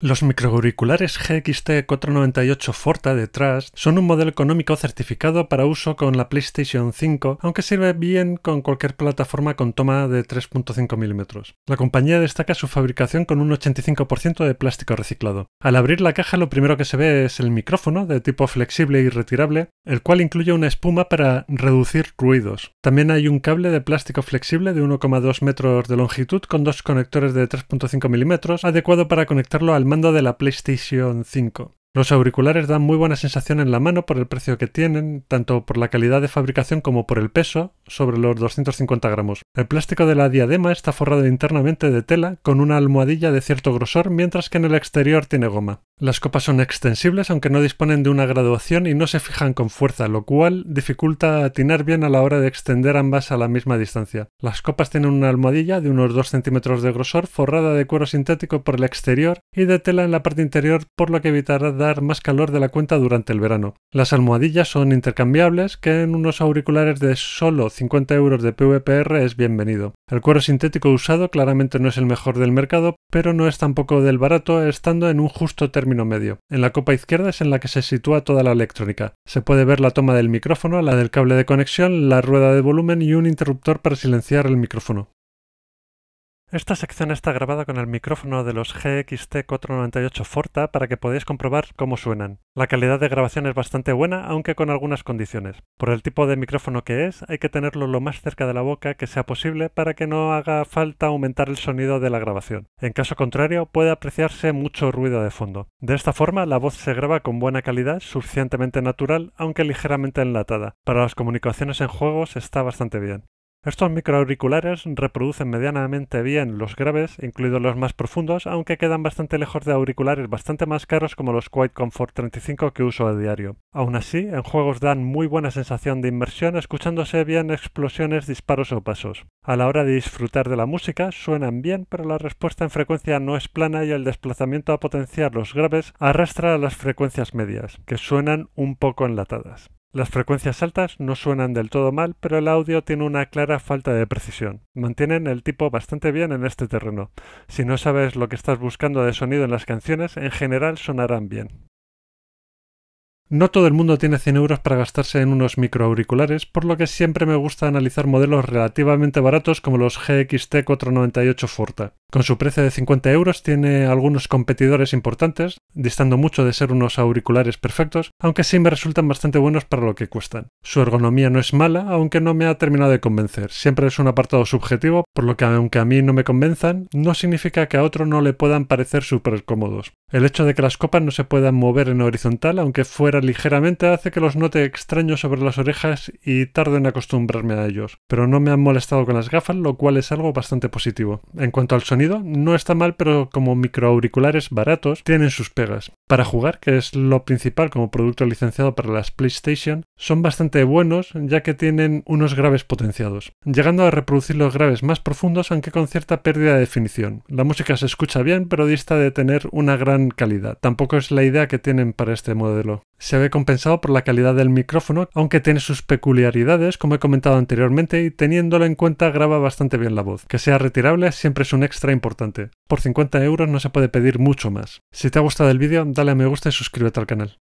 Los microauriculares GXT498 Forta de Trust son un modelo económico certificado para uso con la PlayStation 5, aunque sirve bien con cualquier plataforma con toma de 3.5 mm La compañía destaca su fabricación con un 85% de plástico reciclado. Al abrir la caja lo primero que se ve es el micrófono de tipo flexible y retirable, el cual incluye una espuma para reducir ruidos. También hay un cable de plástico flexible de 1,2 metros de longitud con dos conectores de 3.5 mm adecuado para conectarlo al mando de la PlayStation 5. Los auriculares dan muy buena sensación en la mano por el precio que tienen, tanto por la calidad de fabricación como por el peso, sobre los 250 gramos. El plástico de la diadema está forrado internamente de tela con una almohadilla de cierto grosor, mientras que en el exterior tiene goma. Las copas son extensibles aunque no disponen de una graduación y no se fijan con fuerza, lo cual dificulta atinar bien a la hora de extender ambas a la misma distancia. Las copas tienen una almohadilla de unos 2 centímetros de grosor forrada de cuero sintético por el exterior y de tela en la parte interior, por lo que evitará dar más calor de la cuenta durante el verano. Las almohadillas son intercambiables, que en unos auriculares de solo 50 euros de PVPR es bienvenido. El cuero sintético usado claramente no es el mejor del mercado, pero no es tampoco del barato, estando en un justo término medio. En la copa izquierda es en la que se sitúa toda la electrónica. Se puede ver la toma del micrófono, la del cable de conexión, la rueda de volumen y un interruptor para silenciar el micrófono. Esta sección está grabada con el micrófono de los GXT498 Forta para que podáis comprobar cómo suenan. La calidad de grabación es bastante buena, aunque con algunas condiciones. Por el tipo de micrófono que es, hay que tenerlo lo más cerca de la boca que sea posible para que no haga falta aumentar el sonido de la grabación. En caso contrario, puede apreciarse mucho ruido de fondo. De esta forma, la voz se graba con buena calidad, suficientemente natural, aunque ligeramente enlatada. Para las comunicaciones en juegos está bastante bien. Estos microauriculares reproducen medianamente bien los graves, incluidos los más profundos, aunque quedan bastante lejos de auriculares bastante más caros como los Quite Comfort 35 que uso a diario. Aún así, en juegos dan muy buena sensación de inmersión escuchándose bien explosiones, disparos o pasos. A la hora de disfrutar de la música, suenan bien, pero la respuesta en frecuencia no es plana y el desplazamiento a potenciar los graves arrastra a las frecuencias medias, que suenan un poco enlatadas. Las frecuencias altas no suenan del todo mal, pero el audio tiene una clara falta de precisión. Mantienen el tipo bastante bien en este terreno. Si no sabes lo que estás buscando de sonido en las canciones, en general sonarán bien. No todo el mundo tiene 100 euros para gastarse en unos microauriculares, por lo que siempre me gusta analizar modelos relativamente baratos como los GXT 498 Forta. Con su precio de 50 euros tiene algunos competidores importantes, distando mucho de ser unos auriculares perfectos, aunque sí me resultan bastante buenos para lo que cuestan. Su ergonomía no es mala, aunque no me ha terminado de convencer. Siempre es un apartado subjetivo, por lo que aunque a mí no me convenzan, no significa que a otro no le puedan parecer súper cómodos. El hecho de que las copas no se puedan mover en horizontal, aunque fuera ligeramente hace que los note extraños sobre las orejas y tardo en acostumbrarme a ellos, pero no me han molestado con las gafas, lo cual es algo bastante positivo. En cuanto al sonido, no está mal, pero como microauriculares baratos, tienen sus pegas. Para jugar, que es lo principal como producto licenciado para las PlayStation, son bastante buenos ya que tienen unos graves potenciados, llegando a reproducir los graves más profundos aunque con cierta pérdida de definición. La música se escucha bien, pero dista de tener una gran calidad. Tampoco es la idea que tienen para este modelo se ve compensado por la calidad del micrófono, aunque tiene sus peculiaridades, como he comentado anteriormente, y teniéndolo en cuenta graba bastante bien la voz. Que sea retirable siempre es un extra importante. Por 50 euros no se puede pedir mucho más. Si te ha gustado el vídeo, dale a me gusta y suscríbete al canal.